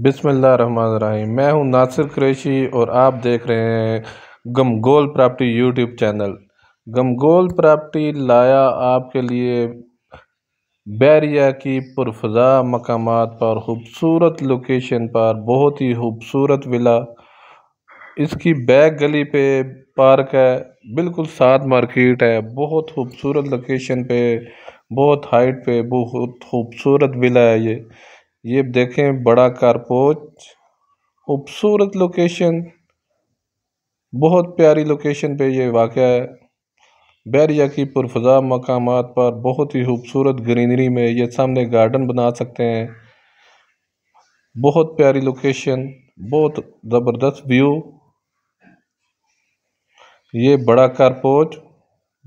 बिसमीम मैं हूं नासिर क्रेशी और आप देख रहे हैं Gamgol property YouTube channel Gamgol property लाया आपके लिए बैरिया की पुरफजा मकाम पर खूबसूरत लोकेशन पर बहुत ही खूबसूरत विला इसकी बैक गली पे पार्क है बिल्कुल साथ मार्केट है बहुत खूबसूरत लोकेशन पे बहुत हाइट पे बहुत खूबसूरत विला है ये ये देखें बड़ा कारपोच खूबसूरत लोकेशन बहुत प्यारी लोकेशन पे ये वाक़ है बैरिया की पुरफजा मकाम पर बहुत ही खूबसूरत ग्रीनरी में ये सामने गार्डन बना सकते हैं बहुत प्यारी लोकेशन बहुत ज़बरदस्त व्यू ये बड़ा कारपोच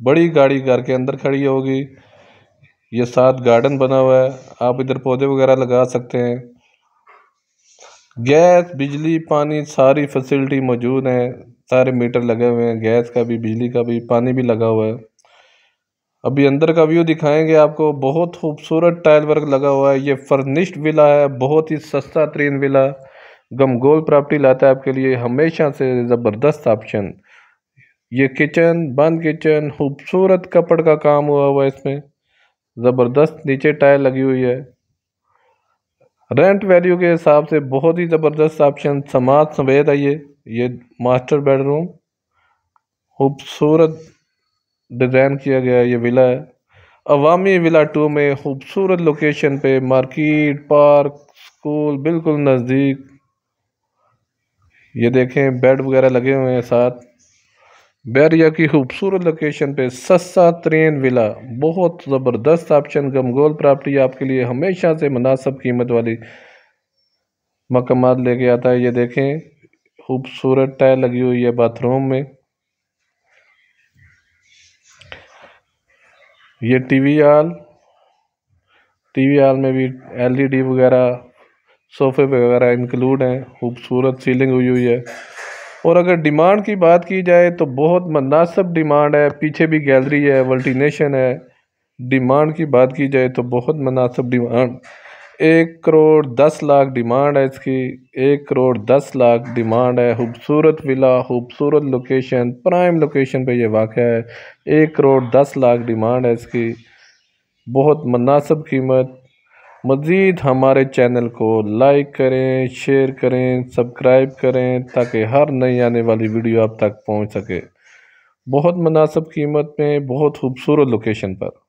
बड़ी गाड़ी घर के अंदर खड़ी होगी ये साथ गार्डन बना हुआ है आप इधर पौधे वगैरह लगा सकते हैं गैस बिजली पानी सारी फैसिलिटी मौजूद है सारे मीटर लगे हुए हैं गैस का भी बिजली का भी पानी भी लगा हुआ है अभी अंदर का व्यू दिखाएंगे आपको बहुत खूबसूरत टाइल वर्क लगा हुआ है ये फर्निश्ड विला है बहुत ही सस्ता तरीन विला गमगोल प्रॉपर्टी लाता है आपके लिए हमेशा से ज़बरदस्त ऑप्शन ये किचन बंद किचन खूबसूरत कपड़ का काम हुआ हुआ है इसमें ज़बरदस्त नीचे टायर लगी हुई है रेंट वैल्यू के हिसाब से बहुत ही ज़बरदस्त ऑप्शन समाज समेत है ये ये मास्टर बेडरूम खूबसूरत डिज़ाइन किया गया ये विला है अवामी विला टू में खूबसूरत लोकेशन पे मार्केट पार्क स्कूल बिल्कुल नज़दीक ये देखें बेड वगैरह लगे हुए हैं साथ बैरिया की खूबसूरत लोकेशन पे सस्ता त्रेन विला बहुत ज़बरदस्त ऑप्शन गमगोल प्रॉपर्टी आपके लिए हमेशा से मुनासब कीमत वाली मकाम लेके आता है ये देखें खूबसूरत टाइल लगी हुई है बाथरूम में ये टीवी हॉल टीवी हॉल में भी एलईडी e वगैरह सोफे वगैरह इंक्लूड हैं खूबसूरत सीलिंग हुई हुई है और अगर डिमांड की बात की जाए तो बहुत मुनासब डिमांड है पीछे भी गैलरी है वल्टीनेशन है डिमांड की बात की जाए तो बहुत मुनासब डिमांड एक करोड़ दस लाख डिमांड है इसकी एक करोड़ दस लाख डिमांड है खूबसूरत विला खूबसूरत लोकेशन प्राइम लोकेशन पे ये वाक़ है एक करोड़ दस लाख डिमांड है इसकी बहुत मुनासब कीमत मज़ीद हमारे चैनल को लाइक करें शेयर करें सब्सक्राइब करें ताकि हर नई आने वाली वीडियो आप तक पहुंच सके बहुत मुनासब कीमत में बहुत खूबसूरत लोकेशन पर